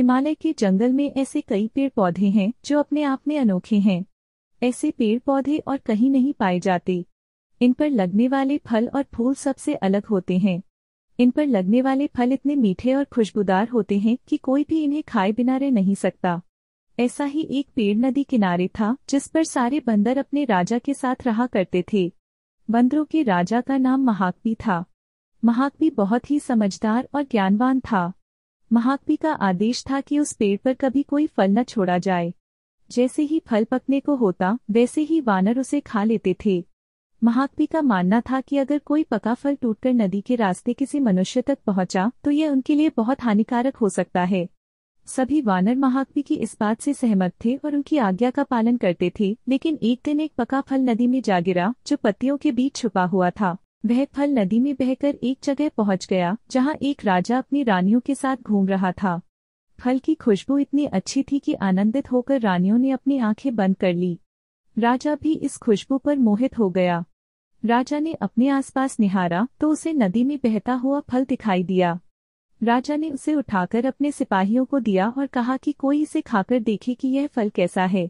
हिमालय के जंगल में ऐसे कई पेड़ पौधे हैं जो अपने आप में अनोखे हैं ऐसे पेड़ पौधे और कहीं नहीं पाए जाते इन पर लगने वाले फल और फूल सबसे अलग होते हैं इन पर लगने वाले फल इतने मीठे और खुशबूदार होते हैं कि कोई भी इन्हें खाए बिना रह नहीं सकता ऐसा ही एक पेड़ नदी किनारे था जिस पर सारे बंदर अपने राजा के साथ रहा करते थे बंदरों के राजा का नाम महाकवी था महाकवी बहुत ही समझदार और ज्ञानवान था महाक्पी का आदेश था कि उस पेड़ पर कभी कोई फल न छोड़ा जाए जैसे ही फल पकने को होता वैसे ही वानर उसे खा लेते थे महाक्पी का मानना था कि अगर कोई पका फल टूटकर नदी के रास्ते किसी मनुष्य तक पहुंचा तो यह उनके लिए बहुत हानिकारक हो सकता है सभी वानर महाकपी की इस बात से सहमत थे और उनकी आज्ञा का पालन करते थे लेकिन एक दिन एक पका फल नदी में जा गिरा जो पत्तियों के बीच छुपा हुआ था वह फल नदी में बहकर एक जगह पहुंच गया जहां एक राजा अपनी रानियों के साथ घूम रहा था फल की खुशबू इतनी अच्छी थी कि आनंदित होकर रानियों ने अपनी आंखें बंद कर ली राजा भी इस खुशबू पर मोहित हो गया राजा ने अपने आसपास निहारा तो उसे नदी में बहता हुआ फल दिखाई दिया राजा ने उसे उठाकर अपने सिपाहियों को दिया और कहा कि कोई इसे खाकर देखे कि यह फल कैसा है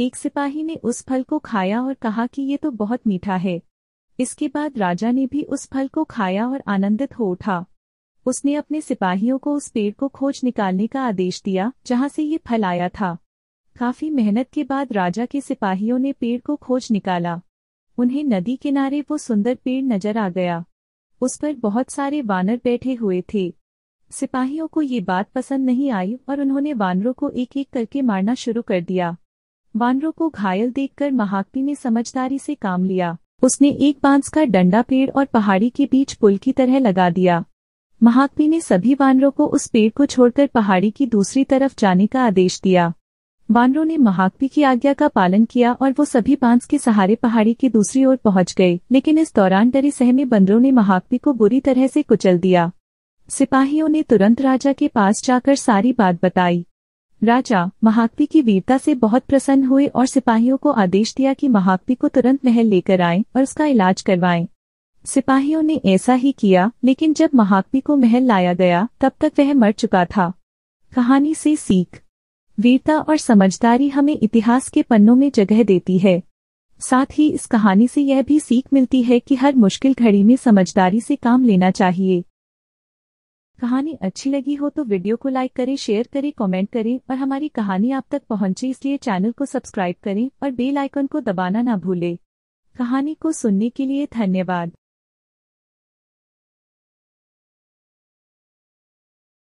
एक सिपाही ने उस फल को खाया और कहा कि ये तो बहुत मीठा है इसके बाद राजा ने भी उस फल को खाया और आनंदित हो उठा उसने अपने सिपाहियों को उस पेड़ को खोज निकालने का आदेश दिया जहाँ से ये फल आया था काफी मेहनत के बाद राजा के सिपाहियों ने पेड़ को खोज निकाला उन्हें नदी किनारे वो सुंदर पेड़ नजर आ गया उस पर बहुत सारे वानर बैठे हुए थे सिपाहियों को ये बात पसंद नहीं आई और उन्होंने वानरों को एक एक करके मारना शुरू कर दिया वानरों को घायल देखकर महाकपी ने समझदारी से काम लिया उसने एक बांस का डंडा पेड़ और पहाड़ी के बीच पुल की तरह लगा दिया महाकपी ने सभी वानरों को उस पेड़ को छोड़कर पहाड़ी की दूसरी तरफ जाने का आदेश दिया वानरों ने महाकपी की आज्ञा का पालन किया और वो सभी बांस के सहारे पहाड़ी की दूसरी ओर पहुंच गए लेकिन इस दौरान डरे सहमे बंदरों ने महाकपी को बुरी तरह से कुचल दिया सिपाहियों ने तुरंत राजा के पास जाकर सारी बात बताई राजा महाकपी की वीरता से बहुत प्रसन्न हुए और सिपाहियों को आदेश दिया कि महाकपी को तुरंत महल लेकर आए और उसका इलाज करवाएं। सिपाहियों ने ऐसा ही किया लेकिन जब महाकपी को महल लाया गया तब तक वह मर चुका था कहानी से सीख वीरता और समझदारी हमें इतिहास के पन्नों में जगह देती है साथ ही इस कहानी से यह भी सीख मिलती है कि हर मुश्किल घड़ी में समझदारी से काम लेना चाहिए कहानी अच्छी लगी हो तो वीडियो को लाइक करें शेयर करें कमेंट करें और हमारी कहानी आप तक पहुंचे इसलिए चैनल को सब्सक्राइब करें और बेल आइकन को दबाना ना भूलें कहानी को सुनने के लिए धन्यवाद